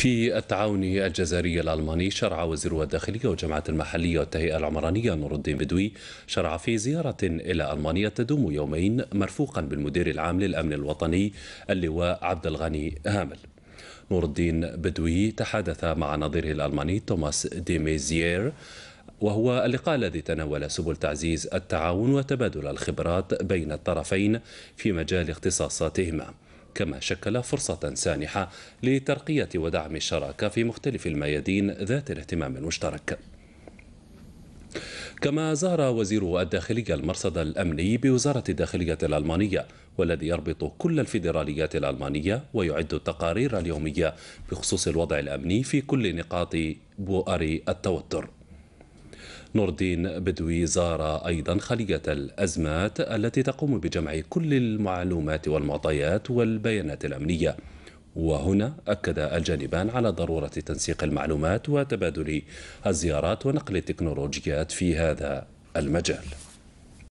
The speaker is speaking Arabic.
في التعاون الجزائري الألماني شرع وزير الداخلية وجمعة المحلية والتهيئة العمرانية نور الدين بدوي شرع في زيارة إلى ألمانيا تدوم يومين مرفوقا بالمدير العام للأمن الوطني اللواء عبد الغني هامل نور الدين بدوي تحدث مع نظيره الألماني توماس ديميزيير وهو اللقاء الذي تناول سبل تعزيز التعاون وتبادل الخبرات بين الطرفين في مجال اختصاصاتهما كما شكل فرصة سانحة لترقية ودعم الشراكة في مختلف الميادين ذات الاهتمام المشترك كما زار وزير الداخلية المرصد الأمني بوزارة الداخلية الألمانية والذي يربط كل الفيدراليات الألمانية ويعد التقارير اليومية بخصوص الوضع الأمني في كل نقاط بؤر التوتر نور الدين بدوي زار أيضا خلية الأزمات التي تقوم بجمع كل المعلومات والمعطيات والبيانات الأمنية وهنا أكد الجانبان على ضرورة تنسيق المعلومات وتبادل الزيارات ونقل التكنولوجيات في هذا المجال